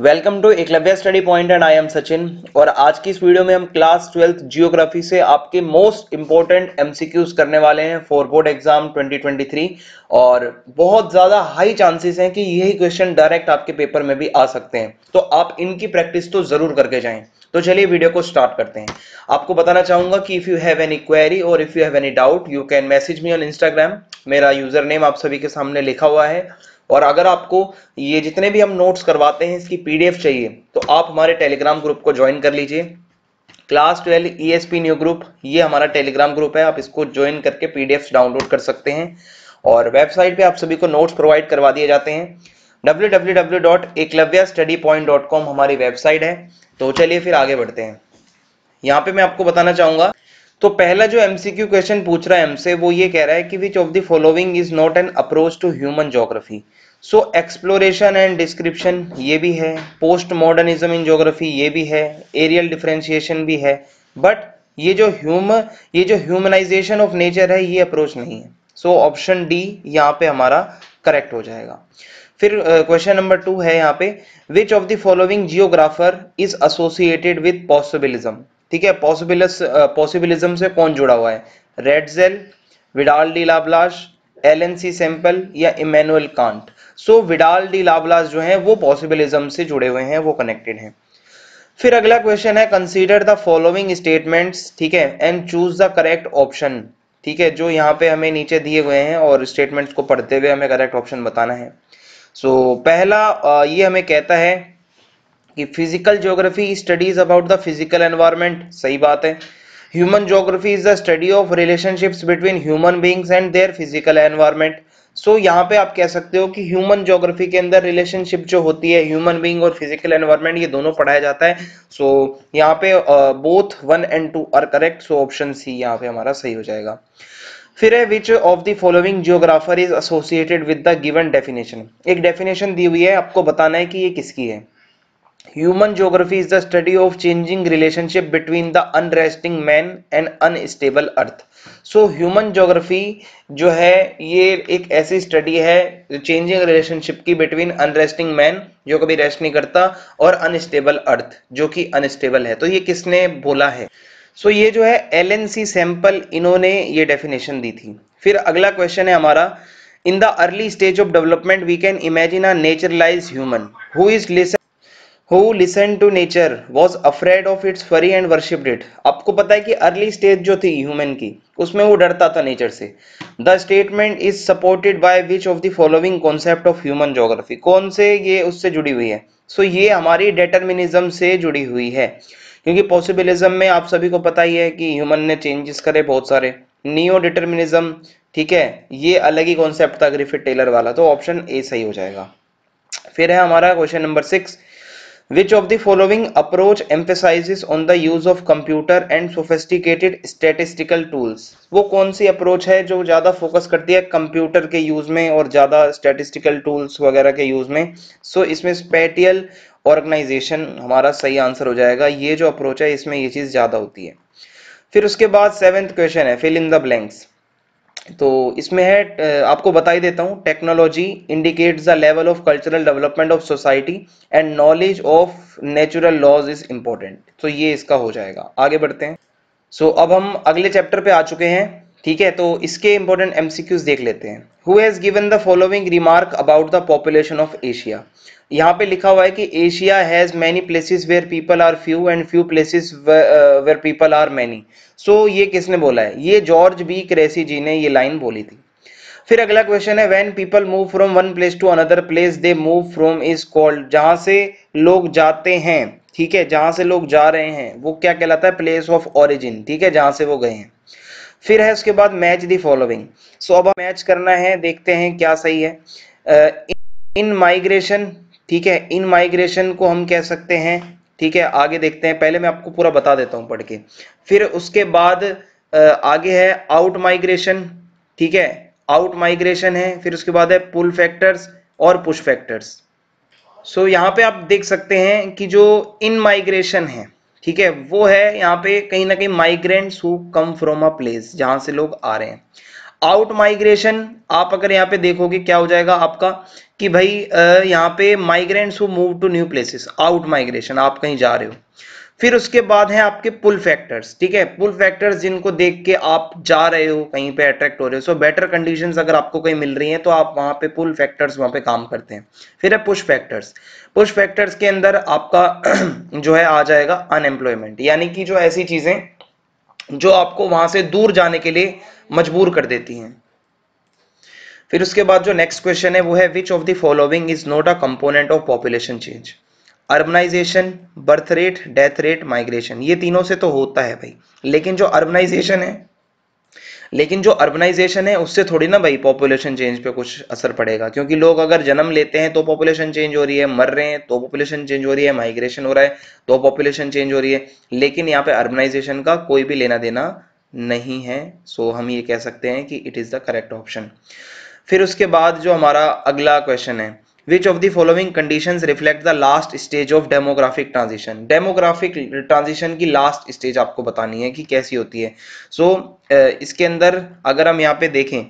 Welcome to Eklavya study point and I am Sachin और आज की इस वीडियो में हम क्लास ट्वेल्थ जियोग्राफी से आपके मोस्ट इंपॉर्टेंट एमसीक्यूज करने वाले हैं फोर बोर्ड एग्जाम 2023 और बहुत ज़्यादा हाई चांसेस हैं कि यही क्वेश्चन डायरेक्ट आपके पेपर में भी आ सकते हैं तो आप इनकी प्रैक्टिस तो ज़रूर करके जाए तो चलिए वीडियो को स्टार्ट करते हैं आपको बताना चाहूंगा कि if you have any query और if you have any doubt you can message me on Instagram मेरा यूज़र नेम आप सभी के सामने लिखा हुआ है और अगर आपको ये जितने भी हम नोट्स करवाते हैं इसकी पीडीएफ चाहिए तो आप हमारे टेलीग्राम ग्रुप को ज्वाइन कर लीजिए class twelve E S P new group ये हमारा टेलीग्राम ग्रुप है आप इसको ज्वाइन करके पीडीएफ डाउनलोड कर सकते हैं और वेबसाइट पे आप सभी को नोट्स प्रोवाइड करवा दिए जाते हैं डब्ल्यू हमारी वेबसाइट है तो चलिए फिर आगे बढ़ते हैं यहाँ पे मैं आपको बताना चाहूंगा तो पहला जो एमसीक्यू क्वेश्चन पूछ रहा है हमसे वो ये कह रहा है कि which of the following is not an approach to human geography so exploration and description ये भी है पोस्ट मॉडर्निज्म इन जोग्राफी ये भी है एरियल डिफ्रेंशिएशन भी है बट ये जो ह्यूम ये जो ह्यूमनाइजेशन ऑफ नेचर है ये अप्रोच नहीं है सो ऑप्शन डी यहाँ पे हमारा करेक्ट हो जाएगा फिर क्वेश्चन नंबर टू है यहाँ पे which of the following geographer is associated with possibilism ठीक है पॉसिबिल पॉसिबिलिज्म से कौन जुड़ा हुआ है Ratzel Vidal de Lablache Ellen C Semple या Immanuel Kant so Vidal de Lablache जो है वो पॉसिबिलिज्म से जुड़े हुए हैं वो कनेक्टेड हैं फिर अगला क्वेश्चन है कंसीडर द फॉलोइंग स्टेटमेंट्स ठीक है and choose the correct option ठीक है जो यहाँ पे हमें नीचे दिए हुए हैं और स्टेटमेंट्स को पढ़ते हुए हमें करेक्ट ऑप्शन बताना है सो so, पहला ये हमें कहता है कि physical geography studies about the physical environment सही बात है human geography is the study of relationships between human beings and their physical environment so so, यहाँ पे आप कह सकते हो कि ह्यूमन ज्योग्राफी के अंदर रिलेशनशिप जो होती है ह्यूमन बीइंग और फिजिकल एनवायरनमेंट ये दोनों पढ़ाया जाता है सो so, यहाँ पे both one and two are correct so option C यहाँ पे हमारा सही हो जाएगा फिर है which of the following geographer is associated with the given definition एक डेफिनेशन दी हुई है आपको बताना है कि ये किसकी है human geography is the study of changing relationship between the unresting man and unstable earth so human geography जो है ये एक ऐसी स्टडी है चेंजिंग रिलेशनशिप की बिटवीन अनरेस्टिंग मैन जो कभी रेस्ट नहीं करता और अनस्टेबल अर्थ जो कि अनस्टेबल है तो ये किसने बोला है सो so, ये जो है एल एन सी सैंपल इन्होंने ये डेफिनेशन दी थी फिर अगला क्वेश्चन है हमारा in the early stage of development we can imagine a naturalise human who is लिस who listen to nature was afraid of its fury and worship it आपको पता है कि अर्ली स्टेज जो थी ह्यूमन की उसमें वो डरता था नेचर से the statement is supported by which of the following concept of human geography कौन से ये उससे जुड़ी हुई है सो so, ये हमारी डेटर्मिनिज्म से जुड़ी हुई है क्योंकि पॉसिबिलिज्म में आप सभी को पता ही है कि ह्यूमन ने चेंजेस करे बहुत सारे नियो डिटर्मिनिज्म ठीक है ये अलग ही कॉन्सेप्ट था ग्रिफिट टेलर वाला तो ऑप्शन ए सही हो जाएगा फिर है हमारा question number six which of the following approach emphasizes on the use of computer and sophisticated statistical tools? वो कौन सी अप्रोच है जो ज़्यादा फोकस करती है कंप्यूटर के यूज़ में और ज़्यादा स्टेटिस्टिकल टूल्स वगैरह के यूज़ में सो so, इसमें स्पेटियल ऑर्गेनाइजेशन हमारा सही आंसर हो जाएगा ये जो अप्रोच है इसमें ये चीज़ ज़्यादा होती है फिर उसके बाद सेवेंथ क्वेश्चन है फिल इन द ब्लैंक्स तो इसमें है आपको बताई देता हूँ technology indicates the level of cultural development of society and knowledge of natural laws is important तो ये इसका हो जाएगा आगे बढ़ते हैं सो so, अब हम अगले चैप्टर पे आ चुके हैं ठीक है तो इसके इंपॉर्टेंट एमसीक्यूज देख लेते हैं who has given the following remark about the population of Asia यहाँ पे लिखा हुआ है कि Asia has many places where people are few and few places where people are many so ये किसने बोला है ये जॉर्ज बी क्रेसी जी ने ये लाइन बोली थी फिर अगला क्वेश्चन है when people move from one place to another place they move from is called जहां से लोग जाते हैं ठीक है जहां से लोग जा रहे हैं वो क्या कहलाता है प्लेस ऑफ ऑरिजिन ठीक है जहां से वो गए हैं फिर है उसके बाद मैच दी फॉलोइंग सो अब मैच करना है देखते हैं क्या सही है इन uh, माइग्रेशन ठीक है इन माइग्रेशन को हम कह सकते हैं ठीक है आगे देखते हैं पहले मैं आपको पूरा बता देता हूं पढ़ के फिर उसके बाद uh, आगे है आउट माइग्रेशन ठीक है आउट माइग्रेशन है फिर उसके बाद है पुल फैक्टर्स और पुश फैक्टर्स सो so, यहाँ पे आप देख सकते हैं कि जो इन माइग्रेशन है ठीक है वो है यहाँ पे कहीं ना कहीं migrants who come from a place जहां से लोग आ रहे हैं आउट माइग्रेशन आप अगर यहाँ पे देखोगे क्या हो जाएगा आपका कि भाई यहाँ पे migrants who move to new places out migration आप कहीं जा रहे हो फिर उसके बाद है आपके पुल फैक्टर्स ठीक है पुल फैक्टर्स जिनको देख के आप जा रहे हो कहीं पे अट्रैक्ट हो रहे हो सो बेटर कंडीशंस अगर आपको कहीं मिल रही हैं तो आप वहां पे पुल फैक्टर्स वहां पे काम करते हैं फिर है पुश फैक्टर्स पुश फैक्टर्स के अंदर आपका जो है आ जाएगा अनएम्प्लॉयमेंट यानी कि जो ऐसी चीजें जो आपको वहां से दूर जाने के लिए मजबूर कर देती हैं फिर उसके बाद जो नेक्स्ट क्वेश्चन है वो है which of the following is not a component of population change urbanisation birth rate death rate migration ये तीनों से तो होता है भाई लेकिन जो अर्बनाइजेशन है लेकिन जो अर्बनाइजेशन है उससे थोड़ी ना भाई पॉपुलेशन चेंज पे कुछ असर पड़ेगा क्योंकि लोग अगर जन्म लेते हैं तो पॉपुलेशन चेंज हो रही है मर रहे हैं तो पॉपुलेशन चेंज हो रही है माइग्रेशन हो रहा है तो पॉपुलेशन चेंज हो रही है लेकिन यहाँ पे अर्बनाइजेशन का कोई भी लेना देना नहीं है सो हम ये कह सकते हैं कि it is the correct option फिर उसके बाद जो हमारा अगला क्वेश्चन है which of the following conditions reflect the last stage of demographic transition demographic transition की last stage आपको बतानी है कि कैसी होती है so uh, इसके अंदर अगर हम यहाँ पे देखें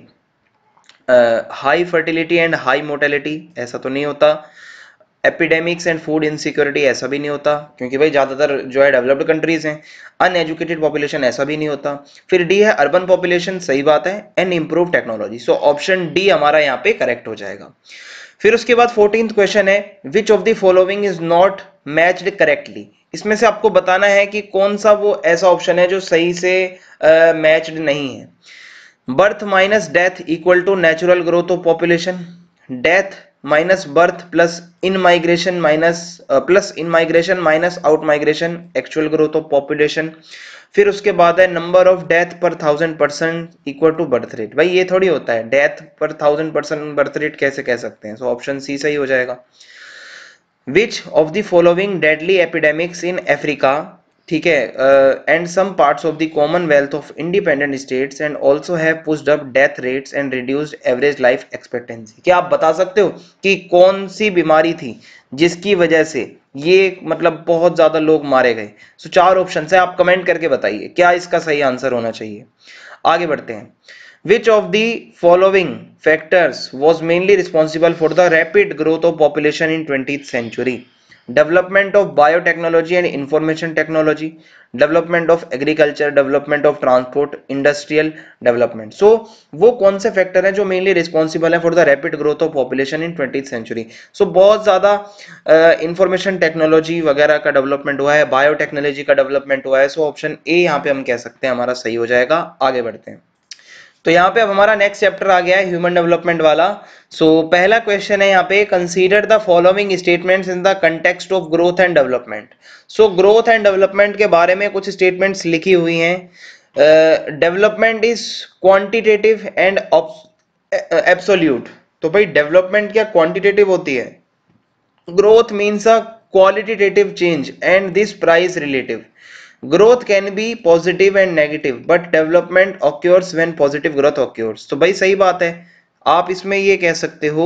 high fertility and high mortality ऐसा तो नहीं होता एपिडेमिक्स एंड फूड इनसिक्योरिटी ऐसा भी नहीं होता क्योंकि भाई ज़्यादातर जो है डेवलप्ड कंट्रीज हैं अनएजुकेटेड पॉपुलेशन ऐसा भी नहीं होता फिर डी है अर्बन पॉपुलेशन सही बात है and improve technology so option D हमारा यहाँ पे करेक्ट हो जाएगा फिर उसके बाद फोर्टीन क्वेश्चन है which of the following is not matched correctly इसमें से आपको बताना है कि कौन सा वो ऐसा ऑप्शन है जो सही से मैच्ड uh, नहीं है birth minus death equal to natural growth of population death minus birth plus in migration minus plus in migration minus out migration actual growth of population फिर उसके बाद है number of death per thousand person equal to birth rate भाई ये थोड़ी होता है death per thousand person birth rate कैसे कह सकते हैं सो ऑप्शन सी सही हो जाएगा which of the following deadly epidemics in Africa ठीक है and some parts of the Commonwealth of Independent States and also have pushed up death rates and reduced average life expectancy क्या आप बता सकते हो कि कौन सी बीमारी थी जिसकी वजह से ये मतलब बहुत ज़्यादा लोग मारे गए सो चार ऑप्शन है आप कमेंट करके बताइए क्या इसका सही आंसर होना चाहिए आगे बढ़ते हैं which of the following factors was mainly responsible for the rapid growth of population in 20th century development of biotechnology and information technology development of agriculture development of transport industrial development so वो कौन से factor हैं जो mainly responsible है for the rapid growth of population in twenty century so बहुत ज़्यादा information technology वगैरह का डेवलपमेंट हुआ है बायोटेक्नोलॉजी का डेवलपमेंट हुआ है सो ऑप्शन ए यहाँ पे हम कह सकते हैं हमारा सही हो जाएगा आगे बढ़ते हैं तो यहाँ पे अब हमारा नेक्स्ट चैप्टर आ गया है ह्यूमन डेवलपमेंट वाला सो so, पहला क्वेश्चन है यहाँ पे consider the following statements in the context of growth and development so growth and development के बारे में कुछ स्टेटमेंट्स लिखी हुई हैं development is quantitative and absolute तो भाई डेवलपमेंट क्या क्वांटिटेटिव होती है growth means a qualitative change and this price relative growth can be positive and negative but development occurs when positive growth occurs तो भाई सही बात है आप इसमें ये कह सकते हो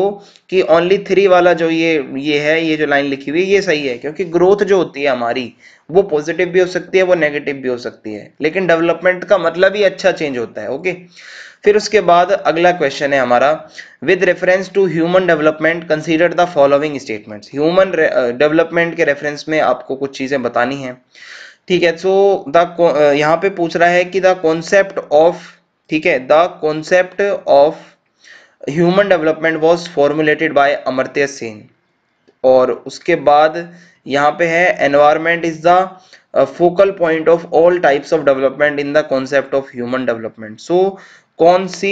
कि ओनली थ्री वाला जो ये ये है ये जो लाइन लिखी हुई है ये सही है क्योंकि ग्रोथ जो होती है हमारी वो पॉजिटिव भी हो सकती है वो नेगेटिव भी हो सकती है लेकिन डेवलपमेंट का मतलब ही अच्छा चेंज होता है ओके फिर उसके बाद अगला क्वेश्चन है हमारा with reference to human development consider the following statement human development के रेफरेंस में आपको कुछ चीजें बतानी है ठीक है सो द uh, यहाँ पे पूछ रहा है कि द कॉन्सेप्ट ऑफ ठीक है the concept of human development was formulated by Amartya Sen और उसके बाद यहाँ पे है environment is the focal point of all types of development in the concept of human development so कौन सी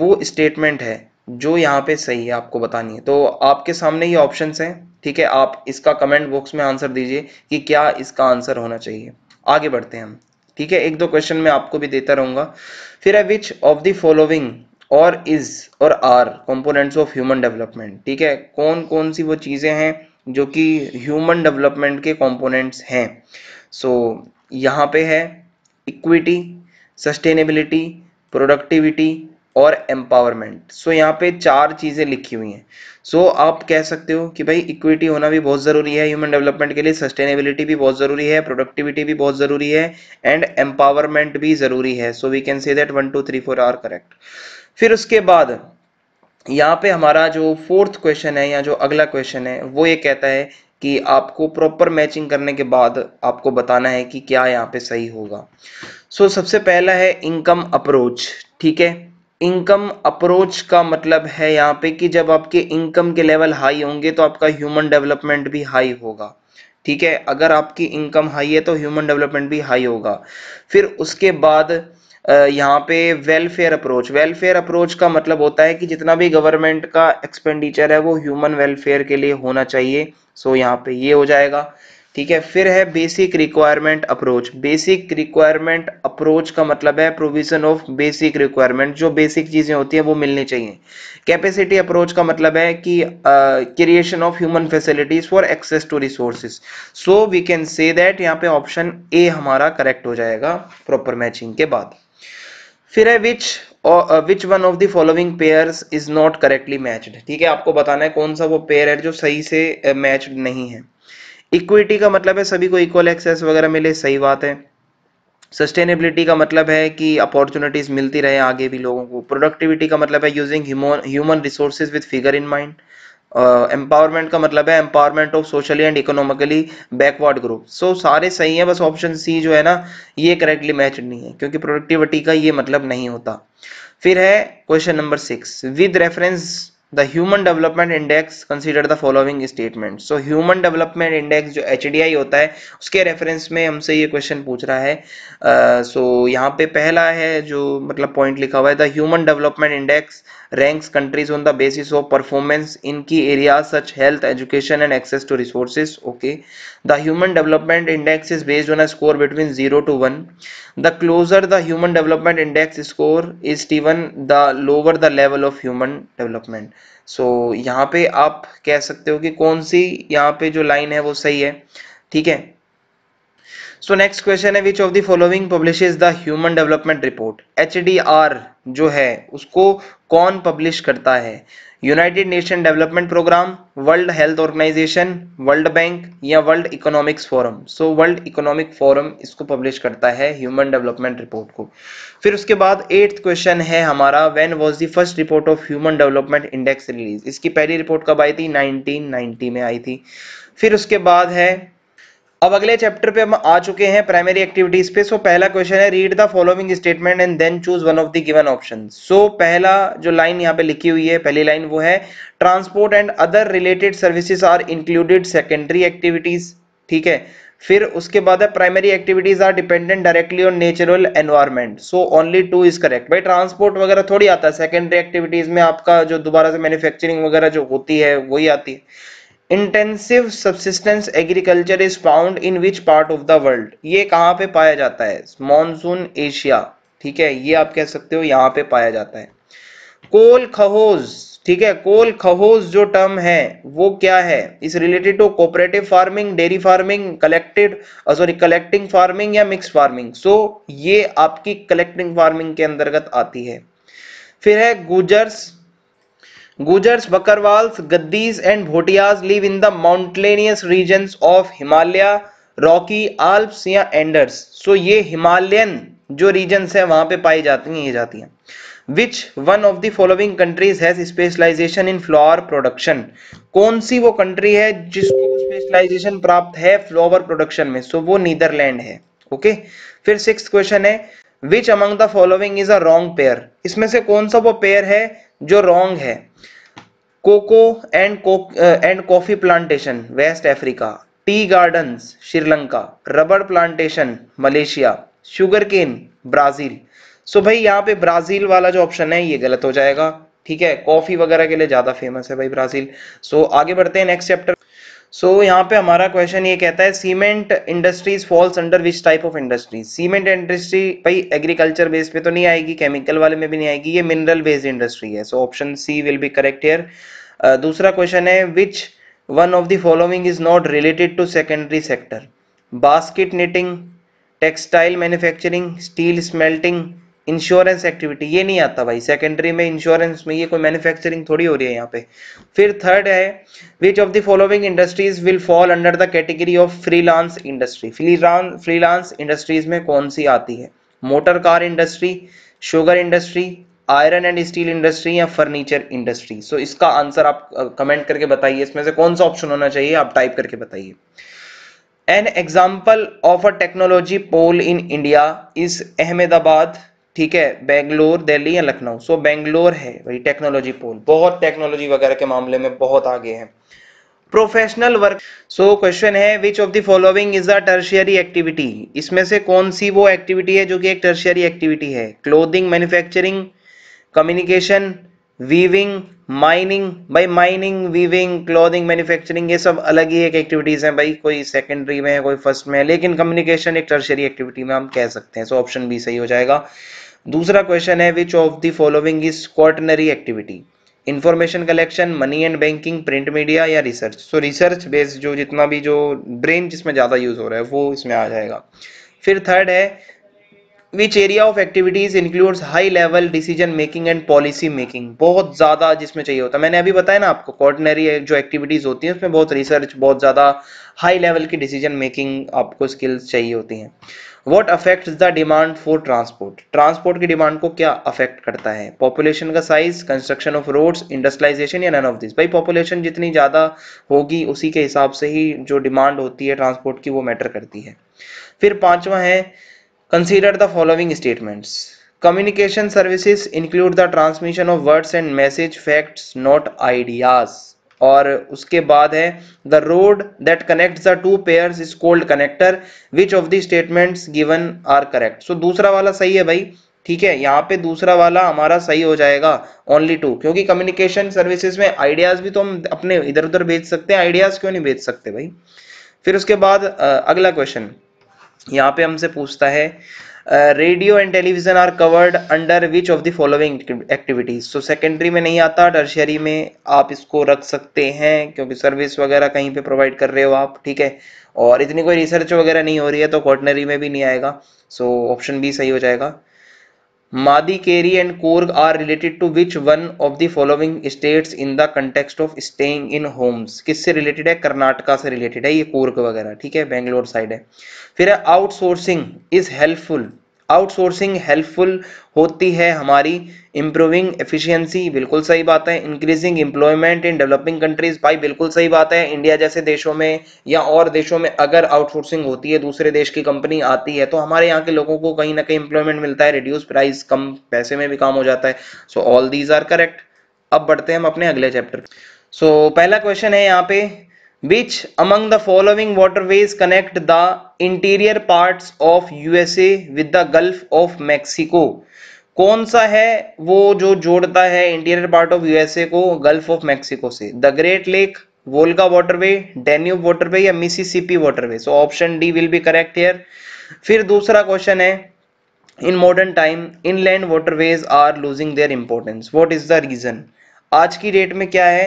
वो स्टेटमेंट है जो यहाँ पे सही है आपको बतानी है तो आपके सामने ये ऑप्शंस हैं ठीक है आप इसका कमेंट बॉक्स में आंसर दीजिए कि क्या इसका आंसर होना चाहिए आगे बढ़ते हैं हम ठीक है एक दो क्वेश्चन मैं आपको भी देता रहूंगा फिर है विच ऑफ द फॉलोइंग और इज और are components of human development ठीक है कौन कौन सी वो चीज़ें हैं जो कि ह्यूमन डेवलपमेंट के कंपोनेंट्स हैं सो so, यहाँ पे है इक्विटी सस्टेनेबिलिटी प्रोडक्टिविटी और एम्पावरमेंट सो so, यहाँ पे चार चीज़ें लिखी हुई हैं सो so, आप कह सकते हो कि भाई इक्विटी होना भी बहुत ज़रूरी है ह्यूमन डेवलपमेंट के लिए सस्टेनेबिलिटी भी बहुत ज़रूरी है प्रोडक्टिविटी भी बहुत ज़रूरी है एंड एम्पावरमेंट भी ज़रूरी है so we can say that one two three four are correct फिर उसके बाद यहाँ पे हमारा जो फोर्थ क्वेश्चन है या जो अगला क्वेश्चन है वो ये कहता है कि आपको प्रॉपर मैचिंग करने के बाद आपको बताना है कि क्या यहाँ पे सही होगा सो so, सबसे पहला है इनकम अप्रोच ठीक है इनकम अप्रोच का मतलब है यहाँ पे कि जब आपके इनकम के लेवल हाई होंगे तो आपका ह्यूमन डेवलपमेंट भी हाई होगा ठीक है अगर आपकी इनकम हाई है तो ह्यूमन डेवलपमेंट भी हाई होगा फिर उसके बाद यहाँ पे वेलफेयर अप्रोच वेलफेयर अप्रोच का मतलब होता है कि जितना भी गवर्नमेंट का एक्सपेंडिचर है वो ह्यूमन वेलफेयर के लिए होना चाहिए सो यहाँ पे ये हो जाएगा ठीक है फिर है basic requirement approach basic requirement approach का मतलब है प्रोविजन ऑफ बेसिक रिक्वायरमेंट जो बेसिक चीजें होती हैं वो मिलनी चाहिए कैपेसिटी अप्रोच का मतलब है कि creation of human facilities for access to resources so we can say that यहाँ पे ऑप्शन ए हमारा करेक्ट हो जाएगा प्रॉपर मैचिंग के बाद फिर है which which one of the following pair is not correctly matched ठीक है आपको बताना है कौन सा वो पेयर है जो सही से मैच्ड नहीं है इक्विटी का मतलब है सभी को इक्वल एक्सेस वगैरह मिले सही बात है सस्टेनेबिलिटी का मतलब है कि अपॉर्चुनिटीज मिलती रहे आगे भी लोगों को प्रोडक्टिविटी का मतलब है using human resources with figure in mind empowerment का मतलब है empowerment of socially and economically backward group so सारे सही हैं बस ऑप्शन सी जो है ना ये करेक्टली मैच नहीं है क्योंकि प्रोडक्टिविटी का ये मतलब नहीं होता फिर है question number six with reference the human development index consider the following statement so human development index जो एच होता है उसके रेफरेंस में हमसे ये क्वेश्चन पूछ रहा है सो uh, so, यहाँ पे पहला है जो मतलब पॉइंट लिखा हुआ है the human development index ranks countries on the basis of performance in key areas such health education and access to resources okay the human development index is based on a score between 0 to 1 the closer the human development index score is even the lower the level of human development so yahan pe aap keh sakte ho ki kaun si yahan pe jo line hai wo sahi hai theek hai so next question है which of the following publish the human development report H जो है उसको कौन publish करता है United Nation Development Programme World Health Organization World Bank या World Economics Forum so World Economic Forum इसको publish करता है ह्यूमन डेवलपमेंट रिपोर्ट को फिर उसके बाद एट्थ क्वेश्चन है हमारा when was the first report of human development index release इसकी पहली रिपोर्ट कब आई थी नाइनटी में आई थी फिर उसके बाद है अब अगले चैप्टर पे हम आ चुके हैं प्राइमरी एक्टिविटीज पे सो पहला क्वेश्चन है read the following statement and then choose one of the given option so पहला जो लाइन यहाँ पे लिखी हुई है पहली लाइन वो है transport and other related services are included secondary activities ठीक है फिर उसके बाद है primary activities are dependent directly on natural environment so only two is correct भाई ट्रांसपोर्ट वगैरह थोड़ी आता है सेकेंडरी एक्टिविटीज में आपका जो दोबारा से मैन्युफैक्चरिंग वगैरह जो होती है वही आती है intensive subsistence agriculture is found in which part of the world ये कहाँ पे पाया जाता है मॉनसून एशिया ठीक है ये आप कह सकते हो यहाँ पे पाया जाता है कोल खहोज ठीक है कोल खहोज जो टर्म है वो क्या है इस related to cooperative farming dairy farming collected sorry collecting farming या मिक्स फार्मिंग सो ये आपकी कलेक्टिंग फार्मिंग के अंतर्गत आती है फिर है Gujjars Gujjars Bakarwals Gaddis and Bhotias live in the mountainous region of Himalaya Rocky Alps या एंडर्स सो ये हिमालयन जो रीजन है वहां पे पाई जाती हैं ये जाती हैं which one of the following countries has specialisation in flower production कौन सी वो कंट्री है जिसको स्पेशलाइजेशन प्राप्त है फ्लावर प्रोडक्शन में सो so, वो नीदरलैंड है ओके okay? फिर सिक्स क्वेश्चन है which among the following is a wrong pair इसमें से कौन सा वो पेयर है जो रॉन्ग है cocoa and and coffee plantation West Africa tea gardens Sri Lanka rubber plantation Malaysia sugar cane Brazil so भाई यहाँ पे ब्राजील वाला जो ऑप्शन है ये गलत हो जाएगा ठीक है कॉफी वगैरह के लिए ज्यादा फेमस है भाई ब्राजील सो आगे बढ़ते हैं नेक्स्ट चैप्टर सो so, यहाँ पे हमारा क्वेश्चन ये कहता है cement industries falls under which type of industries cement industry भाई एग्रीकल्चर बेस पे तो नहीं आएगी केमिकल वाले में भी नहीं आएगी ये मिनरल बेस्ड इंडस्ट्री है so option C will be correct here दूसरा क्वेश्चन है which one of the following is not related to secondary sector basket knitting textile manufacturing steel smelting insurance activity ये नहीं आता भाई सेकेंडरी में insurance में ये कोई मैन्युफैक्चरिंग थोड़ी हो रही है यहाँ पे फिर थर्ड है which of the following industries will fall under the category of freelance industry freelance industries में कौन सी आती है motor car industry sugar industry iron and steel industry या फर्नीचर इंडस्ट्री सो इसका आंसर आप कमेंट करके बताइए इसमें से कौन सा ऑप्शन होना चाहिए आप टाइप करके बताइए an example of a technology pole in India is Ahmedabad ठीक है बेंगलोर दिल्ली या लखनऊ सो बेंगलोर है भाई टेक्नोलॉजी पोल बहुत टेक्नोलॉजी वगैरह के मामले में बहुत आगे है प्रोफेशनल वर्क सो क्वेश्चन है which of the following is the tertiary activity इसमें से कौन सी वो एक्टिविटी है जो कि एक टर्शियरी एक्टिविटी है clothing manufacturing communication weaving mining भाई माइनिंग वीविंग क्लोथिंग मैन्युफैक्चरिंग ये सब अलग ही एक एक्टिविटीज हैं भाई कोई सेकेंडरी में है कोई फर्स्ट में है लेकिन कम्युनिकेशन एक टर्शियरी एक्टिविटी में हम कह सकते हैं सो ऑप्शन बी सही हो जाएगा दूसरा क्वेश्चन है which of the following is quaternary activity information collection money and banking print media या रिसर्च सो रिसर्च बेस्ड जो जितना भी जो ब्रेन जिसमें ज़्यादा यूज हो रहा है वो इसमें आ जाएगा फिर थर्ड है which area of activities includes high level decision making and policy making बहुत ज़्यादा जिसमें चाहिए होता है मैंने अभी बताया ना आपको कॉर्डनरी जो एक्टिविटीज़ होती हैं उसमें बहुत रिसर्च बहुत ज़्यादा हाई लेवल की डिसीजन मेकिंग आपको स्किल्स चाहिए होती हैं what affect the demand for transport transport की डिमांड को क्या अफेक्ट करता है पॉपुलेशन का size construction of roads industrialisation या नन ऑफ दिस भाई पॉपुलेशन जितनी ज़्यादा होगी उसी के हिसाब से ही जो डिमांड होती है ट्रांसपोर्ट की वो मैटर करती है फिर पांचवा है consider the following statements communication services include the transmission of words and message facts not ideas और उसके बाद है the road that connect the two pair is called connector which of the statement given are correct so दूसरा वाला सही है भाई ठीक है यहाँ पे दूसरा वाला हमारा सही हो जाएगा ओनली टू क्योंकि कम्युनिकेशन सर्विसेज में आइडियाज भी तो हम अपने इधर उधर भेज सकते हैं आइडियाज क्यों नहीं भेज सकते भाई फिर उसके बाद अगला क्वेश्चन यहाँ पे हमसे पूछता है radio and television are covered under which of the following activities so secondary में नहीं आता टर्शरी में आप इसको रख सकते हैं क्योंकि सर्विस वगैरह कहीं पे प्रोवाइड कर रहे हो आप ठीक है और इतनी कोई रिसर्च वगैरह नहीं हो रही है तो क्वार्टनरी में भी नहीं आएगा सो ऑप्शन बी सही हो जाएगा Madikeri and Coorg are related to which one of the following states in the context of staying in homes किससे रिलेटेड है कर्नाटका से रिलेटेड है ये कोर्ग वगैरह ठीक है बेंगलोर साइड है फिर है outsourcing is helpful outsourcing helpful होती है हमारी इंप्रूविंग एफिशिएंसी बिल्कुल सही बात है increasing employment in developing countries भाई बिल्कुल सही बात है इंडिया जैसे देशों में या और देशों में अगर आउटसोर्सिंग होती है दूसरे देश की कंपनी आती है तो हमारे यहाँ के लोगों को कहीं ना कहीं एम्प्लॉयमेंट मिलता है रिड्यूस प्राइस कम पैसे में भी काम हो जाता है so all these are correct अब बढ़ते हैं हम अपने अगले चैप्टर सो so, पहला क्वेश्चन है यहाँ पे Which among the following waterways connect the interior parts of USA with the Gulf of Mexico कौन सा है वो जो जोड़ता है इंटीरियर पार्ट ऑफ यूएसए को गल्फ ऑफ मैक्सिको से the great lake Volga waterway Danube waterway या Mississippi waterway so option D will be correct here फिर दूसरा क्वेश्चन है in modern time inland waterways are losing their importance what is the reason आज की date में क्या है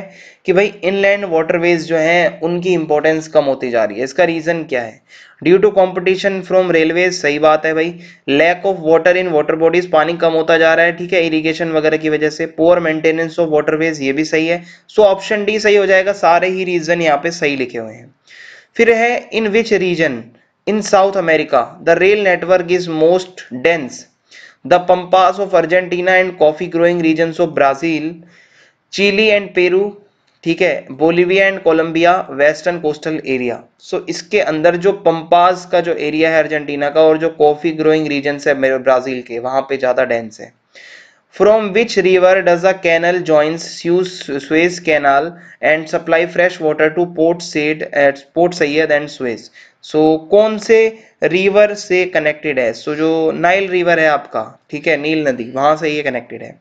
कि भाई इनलैंड वाटरवेज जो है उनकी इंपॉर्टेंस कम होती जा रही है इसका रीज़न क्या है due to competition from railway सही बात है भाई lack of water in water bodies पानी कम होता जा रहा है ठीक है इरिगेशन वगैरह की वजह से पोअर मेंटेनेंस ऑफ वाटरवेज ये भी सही है सो ऑप्शन डी सही हो जाएगा सारे ही रीज़न यहाँ पे सही लिखे हुए हैं फिर है in which region in South America the rail network is most dense the pampas of Argentina and coffee growing region of Brazil Chile and Peru ठीक है Bolivia and Colombia western coastal area so इसके अंदर जो pampas का जो area है Argentina का और जो कॉफी ग्रोइंग रीजन है ब्राजील के वहां पे ज्यादा डेंस है from which river does a canal joins Suez canal and supply fresh water to port Said Port Said and Suez so कौन से रिवर से कनेक्टेड है सो so, जो नाइल रिवर है आपका ठीक है नील नदी वहां से ये कनेक्टेड है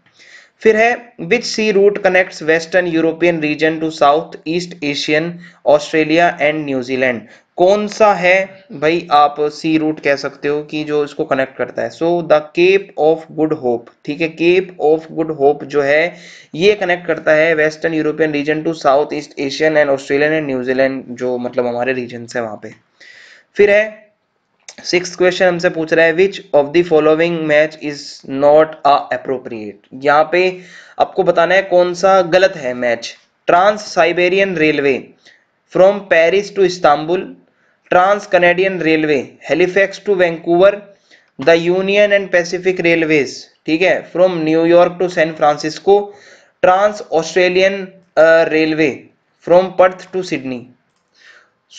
फिर है which sea route connects western European region to south east Asian Australia and New Zealand कौन सा है भाई आप सी रूट कह सकते हो कि जो इसको कनेक्ट करता है so the Cape of Good Hope ठीक है केप ऑफ गुड होप जो है ये कनेक्ट करता है western European region to south east Asian and Australian and New Zealand जो मतलब हमारे रीजन है वहां पे फिर है सिक्स क्वेश्चन हमसे पूछ रहा है which of the following match is not a appropriate यहाँ पे आपको बताना है कौन सा गलत है match Trans Siberian Railway from Paris to Istanbul Trans Canadian Railway Halifax to Vancouver the Union and Pacific Railways ठीक है from New York to San Francisco Trans Australian Railway from Perth to Sydney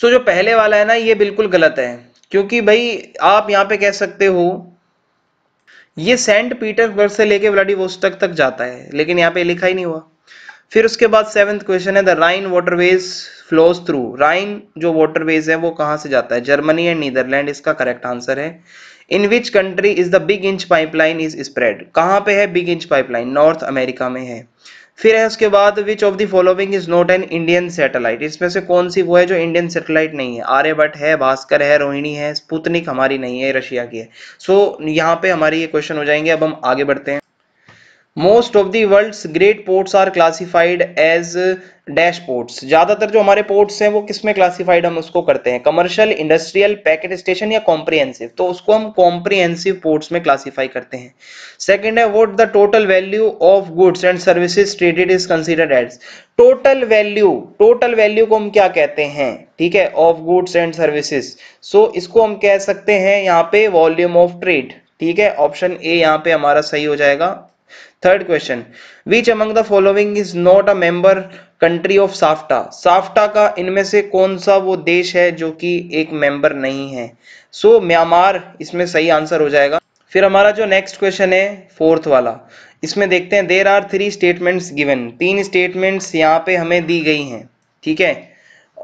so जो पहले वाला है ना ये बिल्कुल गलत है क्योंकि भाई आप यहाँ पे कह सकते हो ये सेंट पीटर्सबर्ग से लेके व्लाडिवोस्टक तक जाता है लेकिन यहाँ पे लिखा ही नहीं हुआ फिर उसके बाद सेवेंथ क्वेश्चन है the Rhine waterways flows through Rhine जो वाटरवेज है वो कहाँ से जाता है जर्मनी एंड नीदरलैंड इसका करेक्ट आंसर है in which country is the Big Inch pipeline is spread कहाँ पे है Big Inch pipeline North America में है फिर है उसके बाद which of the following is not an Indian satellite इसमें से कौन सी वो है जो इंडियन सैटेलाइट नहीं है आर्यभट्ट है भास्कर है रोहिणी है स्पुतनिक हमारी नहीं है रशिया की है सो so, यहाँ पे हमारी ये क्वेश्चन हो जाएंगे अब हम आगे बढ़ते हैं most of the world great ports are classified as dash ports ज़्यादातर जो हमारे पोर्ट्स हैं वो किसमें क्लासीफाइड क्लासिफाइड हम उसको करते हैं कमर्शियल इंडस्ट्रियल पैकेट स्टेशन या कॉम्प्रीहेंसिव तो उसको हम कॉम्प्रीहेंसिव पोर्ट्स में क्लासिफाई करते हैं सेकेंड है what the total value of goods and services traded is considered as total value total value को हम क्या कहते हैं ठीक है of goods and services so इसको हम कह सकते हैं यहाँ पे वॉल्यूम ऑफ ट्रेड ठीक है ऑप्शन ए यहाँ पे हमारा सही हो जाएगा third question which among the following is not a member country of SAFTA SAFTA का इनमें से कौन सा वो देश है जो कि एक मेंबर नहीं है सो so, म्यांमार इसमें सही आंसर हो जाएगा फिर हमारा जो नेक्स्ट क्वेश्चन है फोर्थ वाला इसमें देखते हैं there are three statements given तीन स्टेटमेंट्स यहाँ पे हमें दी गई हैं ठीक है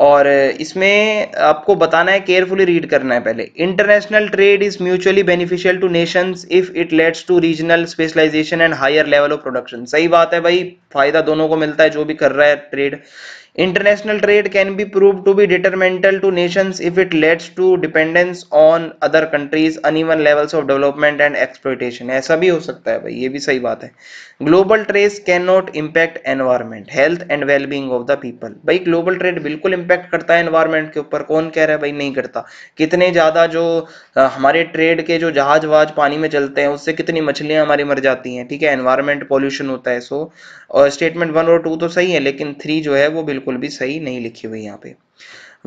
और इसमें आपको बताना है केयरफुली रीड करना है पहले international trade is mutually beneficial to nations if it leads to regional specialization and higher level of production सही बात है भाई फायदा दोनों को मिलता है जो भी कर रहा है trade international trade can be prove to be detrimental to nations if it leads to dependence on other countries uneven levels of development and exploitation ऐसा भी हो सकता है भाई ये भी सही बात है global trade can not impact environment health and wellbeing of the people भाई ग्लोबल ट्रेड बिल्कुल इम्पैक्ट करता है एनवायरमेंट के ऊपर कौन कह रहा है भाई नहीं करता कितने ज़्यादा जो हमारे ट्रेड के जो जहाज वहाज पानी में चलते हैं उससे कितनी मछलियाँ हमारी मर जाती हैं ठीक है एनवायरमेंट पॉल्यूशन होता है सो और स्टेटमेंट वन और टू तो सही है लेकिन थ्री जो है वो बिल्कुल भी सही नहीं लिखी हुई यहाँ पे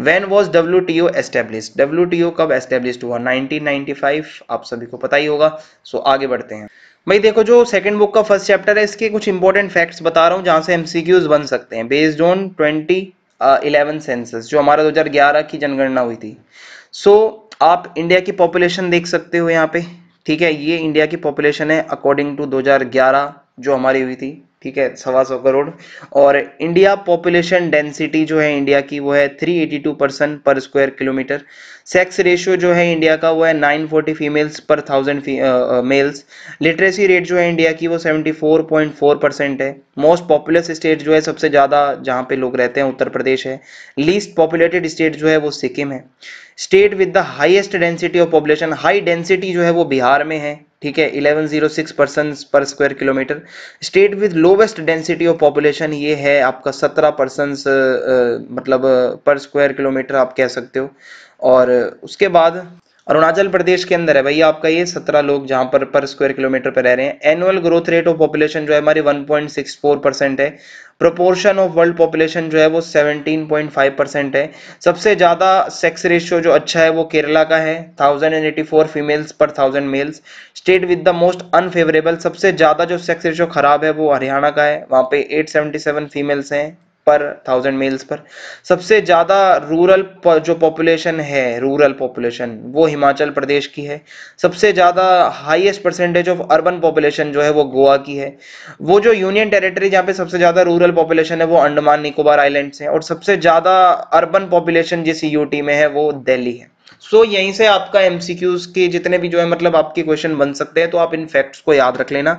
When was WTO T O W T O कब एस्टेब्लिश हुआ 1995 आप सभी को पता ही होगा सो so, आगे बढ़ते हैं भाई देखो जो सेकंड बुक का फर्स्ट चैप्टर है इसके कुछ इंपॉर्टेंट फैक्ट्स बता रहा हूँ जहाँ से एमसीक्यूज बन सकते हैं based on twenty eleven census जो हमारा 2011 की जनगणना हुई थी सो so, आप इंडिया की पॉपुलेशन देख सकते हो यहाँ पे ठीक है ये इंडिया की पॉपुलेशन है अकॉर्डिंग टू दो जो हमारी हुई थी ठीक है सवा सौ करोड़ और इंडिया पॉपुलेशन डेंसिटी जो है इंडिया की वो है 382 परसेंट पर स्क्वायर किलोमीटर सेक्स रेशियो जो है इंडिया का वो है 940 फीमेल्स पर थाउजेंड मेल्स लिटरेसी रेट जो है इंडिया की वो 74.4 परसेंट है मोस्ट पॉपुलस स्टेट जो है सबसे ज़्यादा जहाँ पे लोग रहते हैं उत्तर प्रदेश है लीस्ट पॉपुलेटेड स्टेट जो है वो सिक्किम है state with the highest density of population high density जो है वो बिहार में है ठीक है 1106 परसेंट पर square kilometre state with lowest density of population ये है आपका 17 परसेंट uh, uh, मतलब पर स्क्वायर किलोमीटर आप कह सकते हो और उसके बाद अरुणाचल प्रदेश के अंदर है भैया आपका ये सत्रह लोग जहाँ पर पर स्क्वायर किलोमीटर पर रह रहे हैं annual growth rate of population जो है हमारी 1.64 परसेंट है प्रोपोर्शन ऑफ वर्ल्ड पॉपुलेशन जो है वो 17.5 परसेंट है सबसे ज़्यादा सेक्स रेशियो जो अच्छा है वो केरला का है 1084 फीमेल्स पर 1000 males state with the most unfavourable सबसे ज़्यादा जो सेक्स रेशियो खराब है वो हरियाणा का है वहाँ पे सेवन फीमेल्स हैं पर थाउजेंड मेल्स पर सबसे ज़्यादा रूरल जो पॉपुलेशन है रूरल पॉपुलेशन वो हिमाचल प्रदेश की है सबसे ज़्यादा highest percentage of urban population जो है वो गोवा की है वो जो यूनियन टेरिटरी जहाँ पे सबसे ज़्यादा रूरल पॉपुलेशन है वो अंडमान निकोबार आइलैंड्स है और सबसे ज़्यादा अर्बन पॉपुलेशन जिस यूटी में है वो दिल्ली है सो so, यहीं से आपका एमसीक्यूज के जितने भी जो है मतलब आपके क्वेश्चन बन सकते हैं तो आप इन फैक्ट्स को याद रख लेना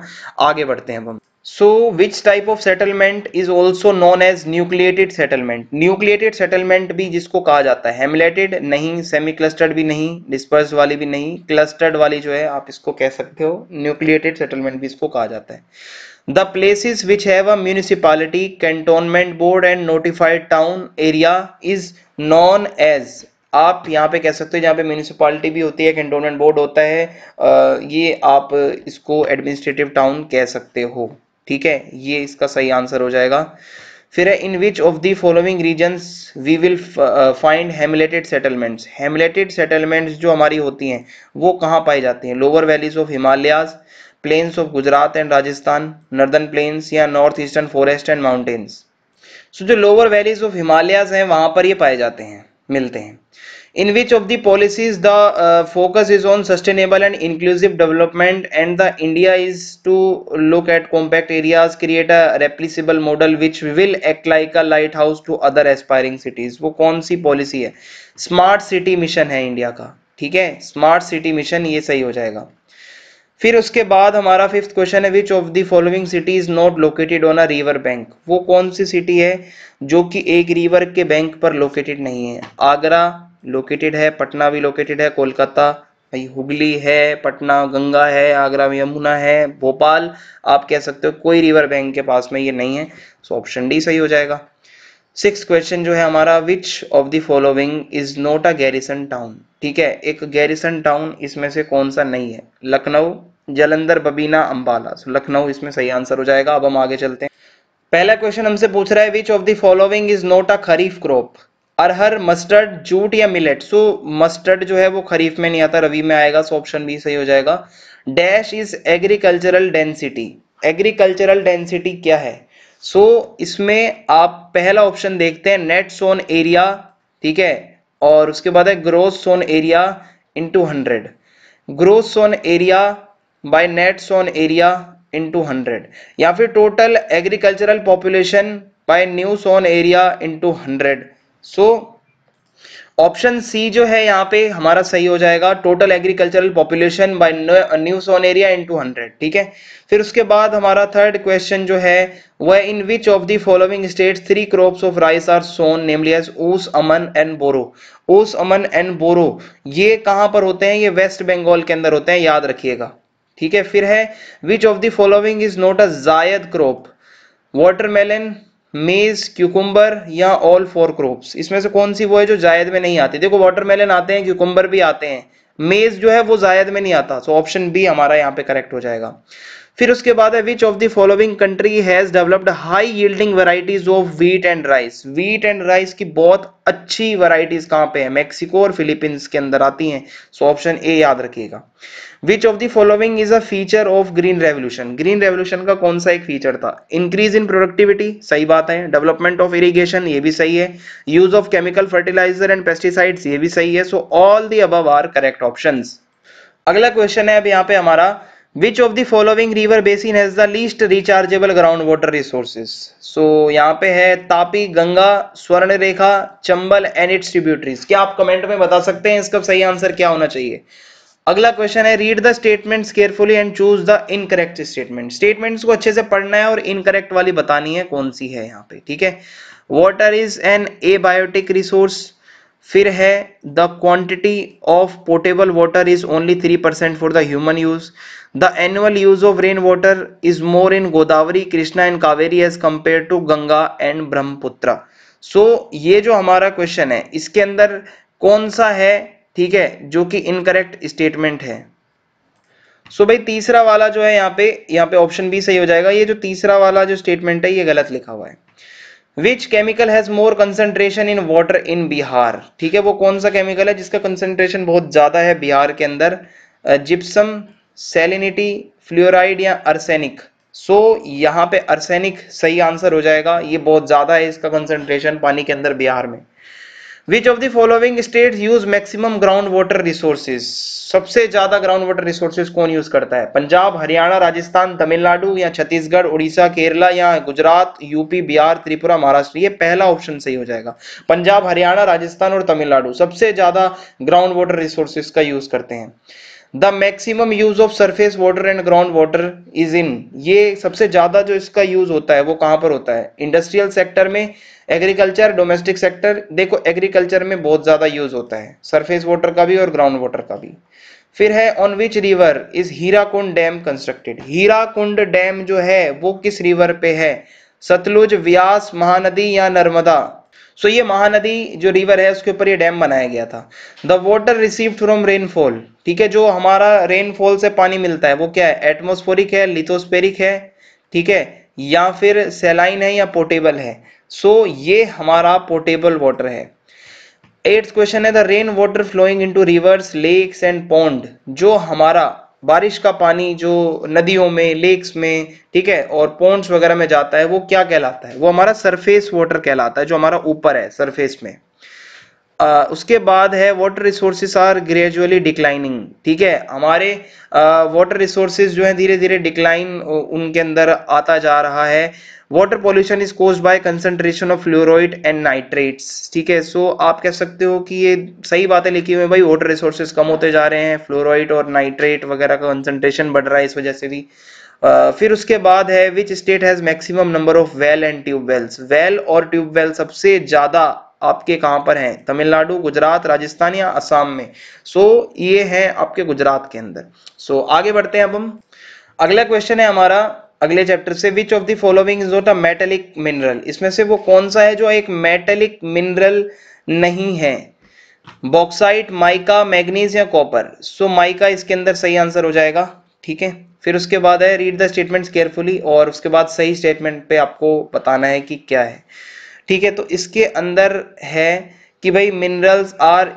आगे बढ़ते हैं हम so which type of settlement is also known as nucleated settlement nucleated settlement भी जिसको कहा जाता है हेमलेटेड नहीं सेमी क्लस्टर्ड भी नहीं डिस्पर्स वाली भी नहीं क्लस्टर्ड वाली जो है आप इसको कह सकते हो न्यूक्लिएटेड सेटलमेंट भी इसको कहा जाता है the place which have a municipality cantonment board and notified town area is known as आप यहाँ पे कह सकते हो जहाँ पे म्यूनिसिपालिटी भी होती है कैंटोनमेंट बोर्ड होता है ये आप इसको एडमिनिस्ट्रेटिव टाउन कह सकते हो ठीक है ये इसका सही आंसर हो जाएगा फिर है in which of the following region we will find hamleted settlements hamleted settlements जो हमारी होती हैं वो कहाँ पाई जाती हैं lower valleys of Himalayas plains of Gujarat and Rajasthan northern plains या north eastern forest and mountains so जो लोअर वैलीज ऑफ हिमालयाज हैं वहाँ पर ये पाए जाते हैं मिलते हैं in which of the policies the uh, focus is on sustainable and inclusive development and the india is to look at compact areas create a replaceable model which will act like a lighthouse to other aspiring cities वो कौन सी policy है Smart City Mission है India का ठीक है Smart City mission ये सही हो जाएगा फिर उसके बाद हमारा फिफ्थ क्वेश्चन है which of the following city is not located on a river bank वो कौन सी सिटी है जो कि एक रिवर के बैंक पर लोकेटेड नहीं है आगरा लोकेटेड है पटना भी लोकेटेड है कोलकाता भाई हुगली है पटना गंगा है आगरा यमुना है भोपाल आप कह सकते हो कोई रिवर बैंक के पास में ये नहीं है सो ऑप्शन डी सही हो जाएगा सिक्स क्वेश्चन जो है हमारा which of the following is not a garrison town ठीक है एक गैरिसन टाउन इसमें से कौन सा नहीं है लखनऊ जलंधर बबीना अंबाला सो लखनऊ इसमें सही आंसर हो जाएगा अब हम आगे चलते हैं पहला क्वेश्चन हमसे पूछ रहा है which of the following is not a kharif crop arhar mustard jute या मिलेट सो मस्टर्ड जो है वो खरीफ में नहीं आता रवि में आएगा सो ऑप्शन बी सही हो जाएगा dash is agricultural density agricultural density क्या है सो so, इसमें आप पहला ऑप्शन देखते हैं नेट सोन एरिया ठीक है और उसके बाद है growth sown area into hundred growth sown area by net sown area into hundred या फिर total agricultural population by new sown area into hundred so option C जो है यहाँ पे हमारा सही हो जाएगा total agricultural population by new sown area into hundred ठीक है फिर उसके बाद हमारा थर्ड क्वेश्चन जो है वह in which of the following states three crops of rice are sown namely as aus aman and बोरो ऊस अमन एंड बोरो ये कहाँ पर होते हैं ये वेस्ट बंगाल के अंदर होते हैं याद रखिएगा ठीक है फिर है which of the following is not a zaid crop watermelon maize cucumber या ऑल फोर क्रोप्स इसमें से कौन सी वो है जो जायद में नहीं आती देखो वाटरमेलन आते हैं क्यूकुम्बर भी आते हैं मेज जो है वो जायद में नहीं आता सो ऑप्शन बी हमारा यहाँ पे करेक्ट हो जाएगा फिर उसके बाद है which of the following country has developed high yielding varieties of wheat and rice wheat and rice की बहुत अच्छी वैरायटीज कहां पे है मेक्सिको और फिलीपींस के अंदर आती हैं सो ऑप्शन ए याद रखिएगा which of the following is a feature of green revolution green revolution का कौन सा एक फीचर था इंक्रीज इन प्रोडक्टिविटी सही बात है डेवलपमेंट ऑफ इरीगेशन ये भी सही है use of chemical fertilizer and pesticides ये भी सही है so all the above are correct option अगला क्वेश्चन है अब यहाँ पे हमारा which of the following river basin has the least rechargeable ground water resources so यहाँ पे है Tapi Ganga Swarnarekha Chambal and its tributaries क्या आप कमेंट में बता सकते हैं इसका सही आंसर क्या होना चाहिए अगला क्वेश्चन है read the statements carefully and choose the incorrect statement statements को अच्छे से पढ़ना है और इनकरेक्ट वाली बतानी है कौन सी है यहाँ पे ठीक है water is an abiotic resource फिर है the quantity of potable water is only three percent for the human use the annual use of rain water is more in Godavari Krishna and Kaveri as compare to Ganga and Brahmaputra so ये जो हमारा question है इसके अंदर कौन सा है ठीक है जो कि इनकरेक्ट स्टेटमेंट है सो so भाई तीसरा वाला जो है यहाँ पे यहाँ पे ऑप्शन बी सही हो जाएगा ये जो तीसरा वाला जो स्टेटमेंट है ये गलत लिखा हुआ है which chemical has more concentration in water in Bihar ठीक है वो कौन सा केमिकल है जिसका कंसंट्रेशन बहुत ज्यादा है बिहार के अंदर जिप्सम सेलिनिटी फ्लोराइड या अर्सेनिक सो so, यहाँ पे अर्सेनिक सही आंसर हो जाएगा ये बहुत ज्यादा है इसका कंसेंट्रेशन पानी के अंदर बिहार में which of the following state use maximum ground water resources सबसे ज्यादा ग्राउंड वाटर रिसोर्सेज कौन यूज करता है पंजाब हरियाणा राजस्थान तमिलनाडु या छत्तीसगढ़ उड़ीसा केरला या गुजरात यूपी बिहार त्रिपुरा महाराष्ट्र ये पहला ऑप्शन सही हो जाएगा पंजाब हरियाणा राजस्थान और तमिलनाडु सबसे ज्यादा ग्राउंड वाटर रिसोर्सेज का यूज करते हैं the maximum use of surface water and ground water is in ये सबसे ज्यादा जो इसका यूज होता है वो कहां पर होता है इंडस्ट्रियल सेक्टर में एग्रीकल्चर डोमेस्टिक सेक्टर देखो एग्रीकल्चर में बहुत ज्यादा यूज होता है सरफेस वाटर का भी और ग्राउंड वाटर का भी फिर है on which river is Hira dam constructed Hirakud dam जो है वो किस रिवर पे है सतलुज व्यास महानदी या नर्मदा सो ये महानदी जो रिवर है उसके ऊपर ये डैम बनाया गया था the water receive from rainfall ठीक है जो हमारा रेनफॉल से पानी मिलता है वो क्या है एटमोस्फोरिक है लिथोस्पेरिक है ठीक है या फिर सेलाइन है या पोर्टेबल है सो so, ये हमारा पोर्टेबल वाटर है एट्थ क्वेश्चन है the rain water flowing into rivers lakes and pond जो हमारा बारिश का पानी जो नदियों में लेक्स में ठीक है और पोन्ट्स वगैरह में जाता है वो क्या कहलाता है वो हमारा सरफेस वाटर कहलाता है जो हमारा ऊपर है सरफेस में आ, उसके बाद है water resources are gradually declining ठीक है हमारे वाटर रिसोर्सेज जो है धीरे धीरे डिक्लाइन उनके अंदर आता जा रहा है water pollution is cause by concentration of fluoride and nitrates ठीक है सो आप कह सकते हो कि ये सही बातें लिखी हुई है भाई वाटर रिसोर्सेज कम होते जा रहे हैं फ्लोराइड और नाइट्रेट वगैरह का कंसनट्रेशन बढ़ रहा है इस वजह से भी Uh, फिर उसके बाद है which state has maximum number of well and tube wells well और ट्यूब वेल सबसे ज्यादा आपके कहां पर हैं तमिलनाडु गुजरात राजस्थान या असम में सो so, ये हैं आपके गुजरात के अंदर सो so, आगे बढ़ते हैं अब हम अगला क्वेश्चन है हमारा अगले चैप्टर से which of the following is not a metallic mineral इसमें से वो कौन सा है जो एक मेटेलिक मिनरल नहीं है बॉक्साइट माइका मैग्नीज या कॉपर सो माइका इसके अंदर सही आंसर हो जाएगा ठीक है फिर उसके बाद है रीड द स्टेटमेंट्स केयरफुली और उसके बाद सही स्टेटमेंट पे आपको बताना है कि क्या है ठीक है तो इसके अंदर है कि भाई minerals are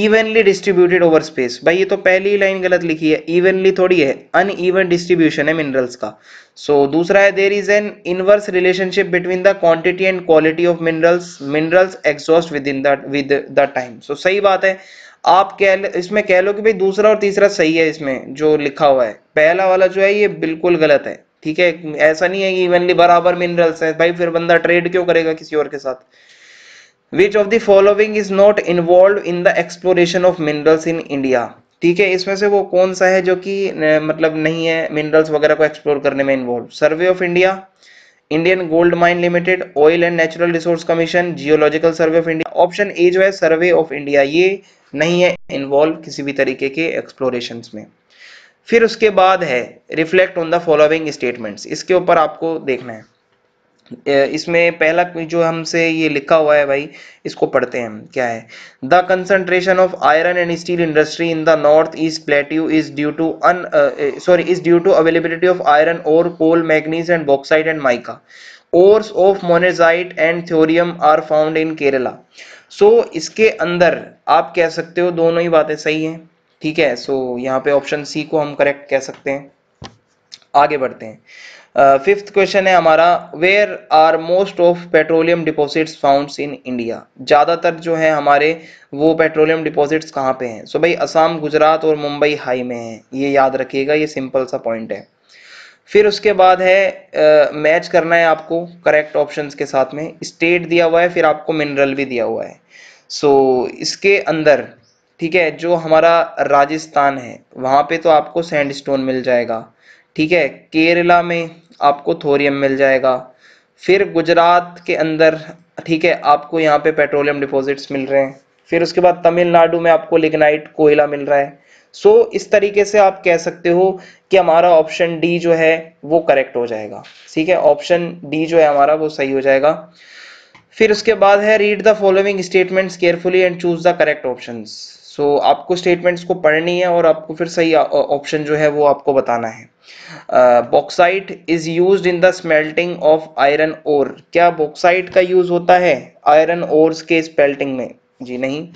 evenly distributed over space भाई ये तो पहली लाइन गलत लिखी है इवनली थोड़ी है अन ईवन डिस्ट्रीब्यूशन है मिनरल्स का सो so, दूसरा है there is an inverse relationship between the quantity and quality of minerals minerals exhaust within with the time so सही बात है आप कह इसमें कह लो कि भाई दूसरा और तीसरा सही है इसमें जो लिखा हुआ है पहला वाला जो है ये बिल्कुल गलत है ठीक है ऐसा नहीं है कि इवनली बराबर मिनरल्स है भाई फिर बंदा ट्रेड क्यों करेगा किसी और के साथ which of the following is not involved in the exploration of minerals in India ठीक है इसमें से वो कौन सा है जो कि मतलब नहीं है मिनरल्स वगैरह को एक्सप्लोर करने में involve survey of India Indian gold mine limited oil and natural resource commission geological survey of India option A जो है सर्वे ऑफ इंडिया ये नहीं है इन्वॉल्व किसी भी तरीके के एक्सप्लोरेशन में फिर उसके बाद है reflect on the following statements इसके ऊपर आपको देखना है इसमें पहला जो हमसे ये लिखा हुआ है भाई इसको पढ़ते हैं हम क्या है the concentration of iron and steel industry in the north east plateau is due to अन sorry is due to availability of iron और coal manganese and bauxite and mica ores of monazite and thorium are found in Kerala so इसके अंदर आप कह सकते हो दोनों ही बातें सही हैं ठीक है सो यहाँ पे ऑप्शन सी को हम करेक्ट कह सकते हैं आगे बढ़ते हैं फिफ्थ uh, क्वेश्चन है हमारा where are most of petroleum deposits founds in India ज़्यादातर जो है हमारे वो पेट्रोलियम डिपॉजिट्स कहाँ पे हैं सो so, भाई असम गुजरात और मुंबई हाई में है ये याद रखिएगा ये सिंपल सा पॉइंट है फिर उसके बाद है मैच uh, करना है आपको करेक्ट ऑप्शन के साथ में स्टेट दिया हुआ है फिर आपको मिनरल भी दिया हुआ है सो so, इसके अंदर ठीक है जो हमारा राजस्थान है वहाँ पे तो आपको सैंडस्टोन मिल जाएगा ठीक है केरला में आपको थोरियम मिल जाएगा फिर गुजरात के अंदर ठीक है आपको यहाँ पे पेट्रोलियम डिपॉजिट्स मिल रहे हैं फिर उसके बाद तमिलनाडु में आपको लिग्नाइट कोयला मिल रहा है सो so, इस तरीके से आप कह सकते हो कि हमारा ऑप्शन डी जो है वो करेक्ट हो जाएगा ठीक है ऑप्शन डी जो है हमारा वो सही हो जाएगा फिर उसके बाद है read the following statements carefully and choose the correct options so so, आपको स्टेटमेंट्स को पढ़नी है और आपको फिर सही ऑप्शन जो है वो आपको बताना है bauxite is use in the smelting of iron ore क्या बॉक्साइट का यूज होता है आयरन ओर के स्मेल्टिंग में जी नहीं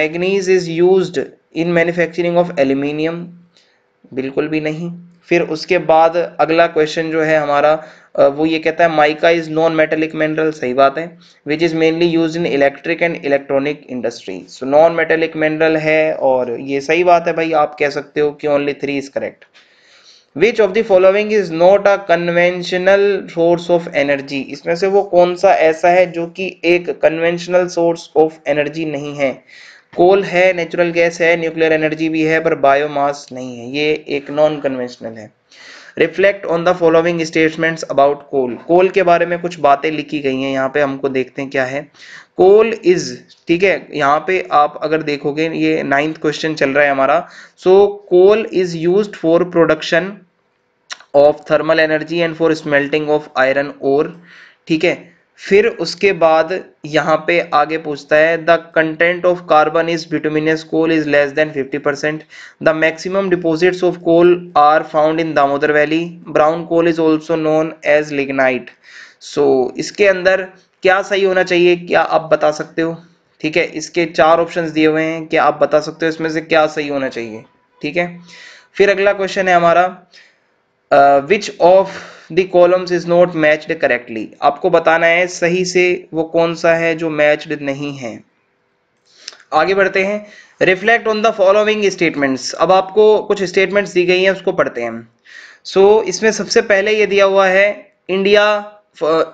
manganese is use in manufacturing of aluminium बिल्कुल भी नहीं फिर उसके बाद अगला क्वेश्चन जो है हमारा वो ये कहता है mica is non metallic mineral सही बात है which is mainly use in electric and electronic industry so non metallic mineral है और ये सही बात है भाई आप कह सकते हो कि only three is correct which of the following is not a conventional source of energy इसमें से वो कौन सा ऐसा है जो कि एक कन्वेंशनल सोर्स ऑफ एनर्जी नहीं है कोल है नेचुरल गैस है न्यूक्लियर एनर्जी भी है पर बायोमास नहीं है ये एक नॉन कन्वेंशनल है reflect on the following statements about coal coal के बारे में कुछ बातें लिखी गई हैं यहाँ पे हमको देखते हैं क्या है कोल इज ठीक है यहाँ पे आप अगर देखोगे ये नाइन्थ क्वेश्चन चल रहा है हमारा so coal is use for production of thermal energy and for smelting of iron और ठीक है फिर उसके बाद यहाँ पे आगे पूछता है the content of carbon is bituminous coal is less than 50 percent the maximum deposit of coal are found in Damodar valley brown coal is also known as lignite so इसके अंदर क्या सही होना चाहिए क्या आप बता सकते हो ठीक है इसके चार ऑप्शन दिए हुए हैं क्या आप बता सकते हो इसमें से क्या सही होना चाहिए ठीक है फिर अगला क्वेश्चन है हमारा which uh, of the columns is not matched correctly आपको बताना है सही से वो कौन सा है जो मैच्ड नहीं है आगे बढ़ते हैं reflect on the following statements अब आपको कुछ स्टेटमेंट्स दी गई हैं उसको पढ़ते हैं सो so, इसमें सबसे पहले ये दिया हुआ है India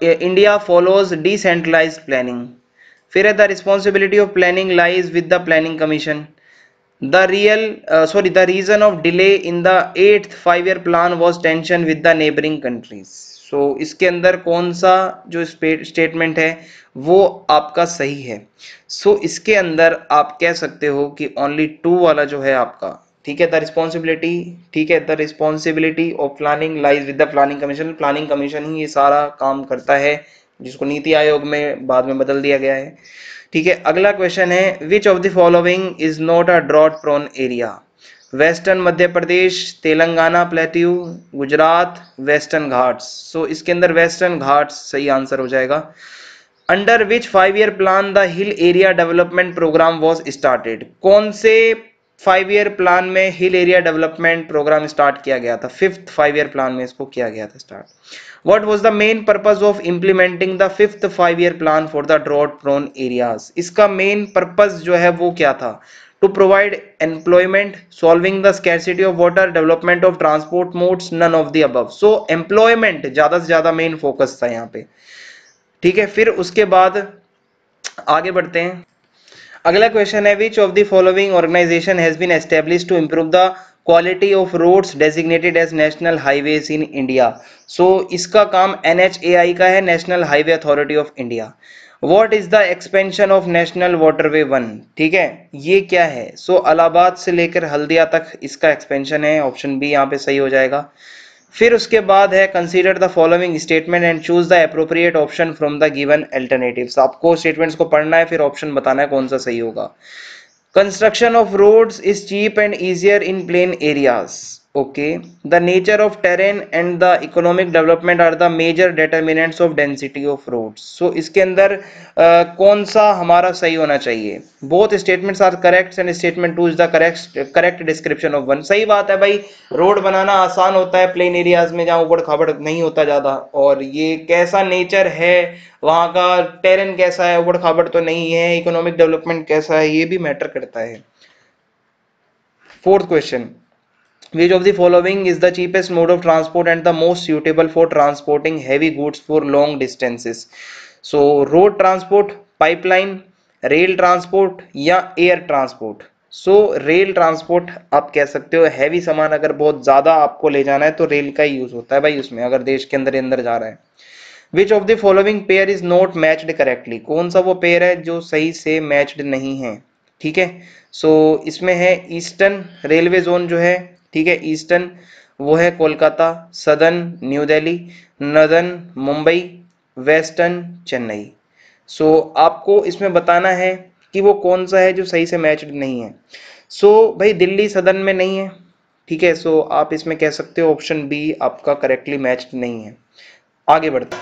India follows decentralize planning फिर है the responsibility of planning lies with the planning commission the real sorry the reason of delay in the eighth five year plan was tension with the neighbouring countries so इसके अंदर कौन सा जो statement है वो आपका सही है सो so, इसके अंदर आप कह सकते हो कि ओनली टू वाला जो है आपका ठीक है द रिस्पॉन्सिबिलिटी ठीक है the responsibility of planning lies with the planning commission planning commission ही ये सारा काम करता है जिसको नीति आयोग में बाद में बदल दिया गया है ठीक है अगला क्वेश्चन है which of the following is not a drought prone area western Madhya Pradesh Telangana plateau Gujarat western Ghats so इसके अंदर वेस्टर्न घाट्स सही आंसर हो जाएगा under which five year plan the hill area development programme was started कौन से फाइव ईयर प्लान में hill area development programme start किया गया था फिफ्थ फाइव ईयर प्लान में इसको किया गया था start what was the main purpose of implementing the fifth five year plan for the drought prone areas इसका main purpose जो है वो क्या था to provide employment solving the scarcity of water development of transport modes none of the above so employment ज्यादा से ज्यादा main focus था यहाँ पे ठीक है फिर उसके बाद आगे बढ़ते हैं अगला क्वेश्चन है which of the following organisation has been establish to improve the quality of roads designated as national highways in India so इसका काम एन का है national highway authority of India what is the expansion of national waterway one ठीक है ये क्या है सो so, अलाहाबाद से लेकर हल्दिया तक इसका एक्सपेंशन है ऑप्शन बी यहाँ पे सही हो जाएगा फिर उसके बाद है consider the following statement and choose the appropriate option from the given alternative आपको स्टेटमेंट्स को पढ़ना है फिर ऑप्शन बताना है कौन सा सही होगा Construction of roads is cheap and easier in plain areas. okay the nature of terrain and the economic development are the major determinants of density of roads so इसके अंदर uh, कौन सा हमारा सही होना चाहिए both statements are correct and statement two is the correct correct description of one सही बात है भाई रोड बनाना आसान होता है प्लेन एरियाज में जहाँ ऊबड़ खाबड़ नहीं होता ज़्यादा और ये कैसा नेचर है वहाँ का टेरेन कैसा है ऊबड़ खाबड़ तो नहीं है इकोनॉमिक डेवलपमेंट कैसा है ये भी मैटर करता है fourth question Which of the following is the cheapest mode of transport and the most suitable for transporting heavy goods for long distances? So road transport, pipeline, rail transport या air transport so rail transport आप कह सकते हो heavy सामान अगर बहुत ज़्यादा आपको ले जाना है तो रेल का ही यूज़ होता है भाई उसमें अगर देश के अंदर अंदर जा रहा है which of the following pair is not matched correctly कौन सा वो पेयर है जो सही से मैच्ड नहीं है ठीक है सो so, इसमें है ईस्टर्न रेलवे जोन जो है ठीक है ईस्टर्न वो है Kolkata southern New Delhi northern Mumbai western Chennai so आपको इसमें बताना है कि वो कौन सा है जो सही से मैच नहीं है सो so, भाई दिल्ली सदन में नहीं है ठीक है सो आप इसमें कह सकते हो ऑप्शन बी आपका करेक्टली मैच नहीं है आगे बढ़ते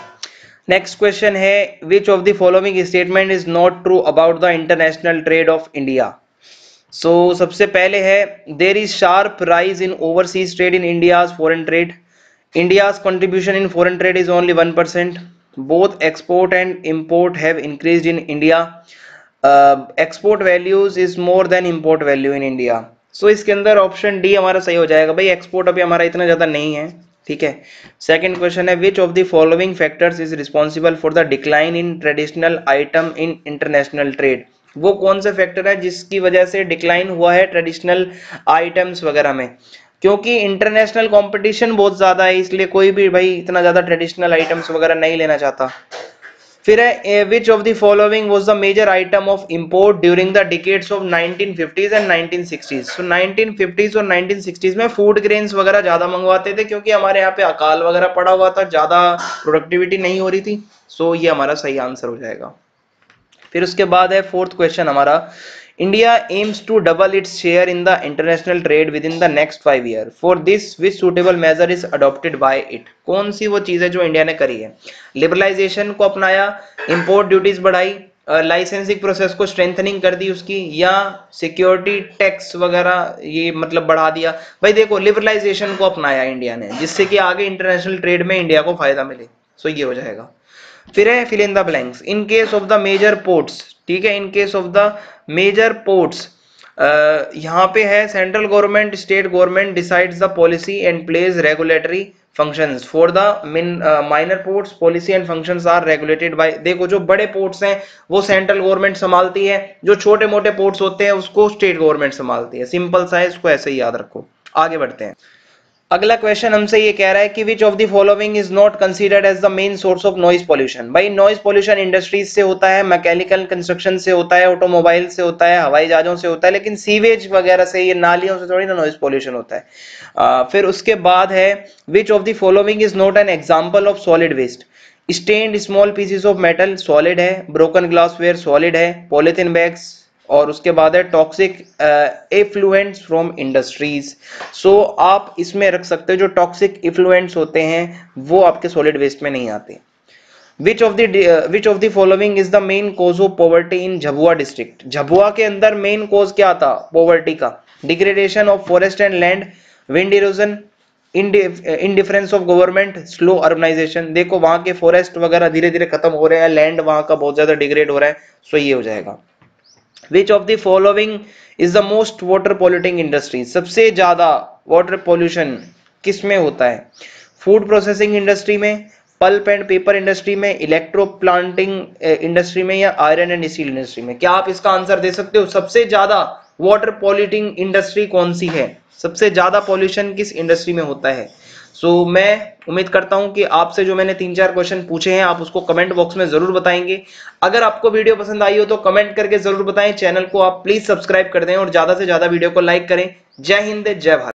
नेक्स्ट क्वेश्चन है which of the following statement is not true about the international trade of India so so, सबसे पहले है there is sharp rise in overseas trade in India's foreign trade India's contribution in foreign trade is only one percent both export and import have increase in India export values is more than import value in India so इसके अंदर option D हमारा सही हो जाएगा भाई export अभी हमारा इतना ज़्यादा नहीं है ठीक है सेकेंड क्वेश्चन है which of the following factors is responsible for the decline in traditional item in international trade वो कौन से फैक्टर है जिसकी वजह से डिक्लाइन हुआ है ट्रेडिशनल आइटम्स वगैरह में क्योंकि इंटरनेशनल कंपटीशन बहुत ज़्यादा है इसलिए कोई भी भाई इतना ज़्यादा ट्रेडिशनल आइटम्स वगैरह नहीं लेना चाहता फिर है which of the following was the major item of import during the decades of 1950s and 1960s so so, 1950s और 1960s में फूड ग्रेन्स वगैरह ज़्यादा मंगवाते थे क्योंकि हमारे यहाँ पे अकाल वगैरह पड़ा हुआ था ज़्यादा प्रोडक्टिविटी नहीं हो रही थी सो so, ये हमारा सही आंसर हो जाएगा फिर उसके बाद है फोर्थ क्वेश्चन हमारा India aims to double its share in the international trade within the next five year for this which suitable measure is adopted by it कौन सी वो चीज़ है जो इंडिया ने करी है लिबरलाइजेशन को अपनाया इम्पोर्ट ड्यूटीज बढ़ाई लाइसेंसिंग प्रोसेस को स्ट्रेंथनिंग कर दी उसकी या सिक्योरिटी टैक्स वगैरह ये मतलब बढ़ा दिया भाई देखो लिबरलाइजेशन को अपनाया इंडिया ने जिससे कि आगे इंटरनेशनल ट्रेड में इंडिया को फायदा मिले सो ये हो जाएगा फिर है fill in the blanks in case of the major ports ठीक है in case of the major ports यहाँ पे है central government state government decides the policy and plays regulatory functions for the min minor ports policy and functions are regulated by देखो जो बड़े ports हैं वो सेंट्रल गवर्नमेंट संभालती है जो छोटे मोटे पोर्ट्स होते हैं उसको स्टेट गवर्नमेंट संभालती है सिंपल सा है इसको ऐसे ही याद रखो आगे बढ़ते हैं अगला क्वेश्चन हमसे ये कह रहा है कि which of the following is not considered as the main source of noise pollution भाई नॉइज पॉल्यूशन इंडस्ट्रीज से होता है मैकेनिकल कंस्ट्रक्शन से होता है ऑटोमोबाइल से होता है हवाई जहाजों से होता है लेकिन सीवेज वगैरह से ये नालियों से थोड़ी ना नॉइज पॉल्यूशन होता है आ, फिर उसके बाद है which of the following is not an example of solid waste stained small pieces of metal solid है ब्रोकन ग्लासवेयर सॉलिड है पॉलिथिन बैग्स और उसके बाद है toxic effluents from industries so आप इसमें रख सकते हो जो टॉक्सिक इफ्लुएंट्स होते हैं वो आपके सॉलिड वेस्ट में नहीं आते which of which of the following is the main cause of poverty in Jhabua district Jhabua के अंदर मेन कॉज क्या था पॉवर्टी का degradation of forest and land wind erosion indifference of government slow urbanisation देखो वहां के फॉरेस्ट वगैरह धीरे धीरे खत्म हो रहे हैं लैंड वहां का बहुत ज़्यादा डिग्रेड हो रहा है सो ये हो जाएगा which of the following is the most water polluting industry सबसे ज्यादा वाटर पॉल्यूशन किस में होता है फूड प्रोसेसिंग इंडस्ट्री में पल्प एंड पेपर इंडस्ट्री में इलेक्ट्रो प्लांटिंग इंडस्ट्री में या आयरन एंड स्टील इंडस्ट्री में क्या आप इसका आंसर दे सकते हो सबसे ज्यादा वाटर पॉल्यूटिंग इंडस्ट्री कौन सी है सबसे ज्यादा पॉल्यूशन किस इंडस्ट्री में होता है सो so, मैं उम्मीद करता हूं कि आपसे जो मैंने तीन चार क्वेश्चन पूछे हैं आप उसको कमेंट बॉक्स में जरूर बताएंगे अगर आपको वीडियो पसंद आई हो तो कमेंट करके जरूर बताएं चैनल को आप प्लीज सब्सक्राइब कर दें और ज्यादा से ज्यादा वीडियो को लाइक करें जय हिंद जय भारत